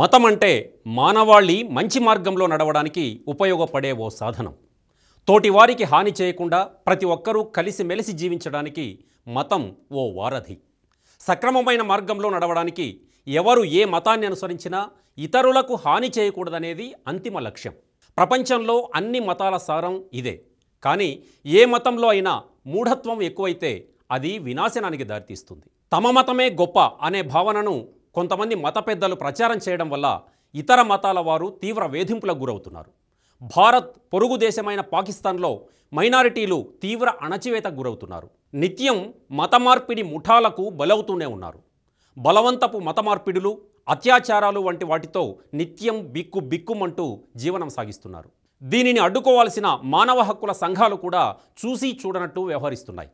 మతం అంటే మానవాళి మంచి మార్గంలో నడవడానికి ఉపయోగపడే ఓ సాధనం తోటివారికి హాని చేయకుండా ప్రతి ఒక్కరూ కలిసిమెలిసి జీవించడానికి మతం ఓ వారధి సక్రమమైన మార్గంలో నడవడానికి ఎవరు ఏ మతాన్ని అనుసరించినా ఇతరులకు హాని చేయకూడదనేది అంతిమ లక్ష్యం ప్రపంచంలో అన్ని మతాల సారం ఇదే కానీ ఏ మతంలో అయినా మూఢత్వం ఎక్కువైతే అది వినాశనానికి దారితీస్తుంది తమ మతమే గొప్ప అనే భావనను కొంతమంది మత పెద్దలు ప్రచారం చేయడం వల్ల ఇతర మతాల వారు తీవ్ర వేధింపులకు గురవుతున్నారు భారత్ పొరుగు దేశమైన పాకిస్తాన్లో మైనారిటీలు తీవ్ర అణచివేతకు గురవుతున్నారు నిత్యం మత మార్పిడి ముఠాలకు బలవుతూనే ఉన్నారు బలవంతపు మత మార్పిడులు అత్యాచారాలు వంటి వాటితో నిత్యం బిక్కు బిక్కుమంటూ జీవనం సాగిస్తున్నారు దీనిని అడ్డుకోవాల్సిన మానవ హక్కుల సంఘాలు కూడా చూసి చూడనట్టు వ్యవహరిస్తున్నాయి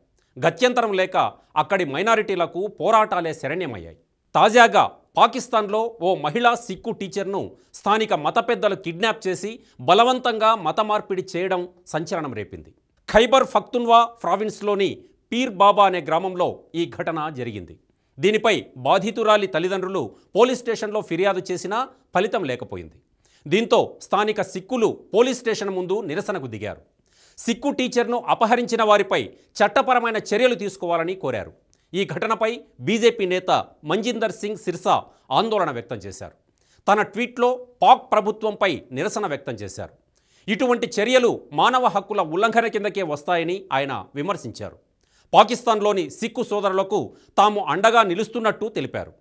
గత్యంతరం లేక అక్కడి మైనారిటీలకు పోరాటాలే శరణ్యమయ్యాయి తాజాగా పాకిస్తాన్లో ఓ మహిళా సిక్కు టీచర్ను స్థానిక మత పెద్దలు కిడ్నాప్ చేసి బలవంతంగా మత మార్పిడి చేయడం సంచలనం రేపింది ఖైబర్ ఫక్తున్వా ప్రావిన్స్లోని పీర్ బాబా అనే గ్రామంలో ఈ ఘటన జరిగింది దీనిపై బాధితురాలి తల్లిదండ్రులు పోలీస్ స్టేషన్లో ఫిర్యాదు చేసినా ఫలితం లేకపోయింది దీంతో స్థానిక సిక్కులు పోలీస్ స్టేషన్ ముందు నిరసనకు దిగారు సిక్కు టీచర్ను అపహరించిన వారిపై చట్టపరమైన చర్యలు తీసుకోవాలని కోరారు ఈ ఘటనపై బీజేపీ నేత మంజిందర్ సింగ్ సిర్సా ఆందోళన వ్యక్తం చేశారు తన ట్వీట్లో పాక్ ప్రభుత్వంపై నిరసన వ్యక్తం చేశారు ఇటువంటి చర్యలు మానవ హక్కుల ఉల్లంఘన కిందకే వస్తాయని ఆయన విమర్శించారు పాకిస్తాన్లోని సిక్కు సోదరులకు తాము అండగా నిలుస్తున్నట్టు తెలిపారు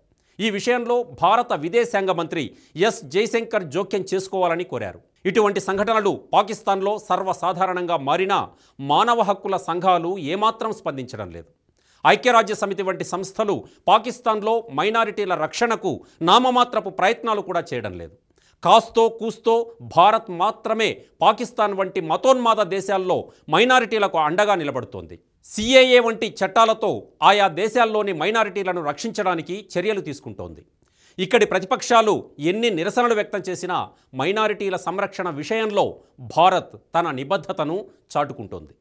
ఈ విషయంలో భారత విదేశాంగ మంత్రి ఎస్ జయశంకర్ జోక్యం చేసుకోవాలని కోరారు ఇటువంటి సంఘటనలు పాకిస్తాన్లో సర్వసాధారణంగా మారినా మానవ హక్కుల సంఘాలు ఏమాత్రం స్పందించడం లేదు ఐక్యరాజ్య సమితి వంటి సంస్థలు పాకిస్తాన్లో మైనారిటీల రక్షణకు నామమాత్రపు ప్రయత్నాలు కూడా చేయడం లేదు కాస్తో కూస్తో భారత్ మాత్రమే పాకిస్తాన్ వంటి మతోన్మాద దేశాల్లో మైనారిటీలకు అండగా నిలబడుతోంది సిఏఏ వంటి చట్టాలతో ఆయా దేశాల్లోని మైనారిటీలను రక్షించడానికి చర్యలు తీసుకుంటోంది ఇక్కడి ప్రతిపక్షాలు ఎన్ని నిరసనలు వ్యక్తం చేసినా మైనారిటీల సంరక్షణ విషయంలో భారత్ తన నిబద్ధతను చాటుకుంటోంది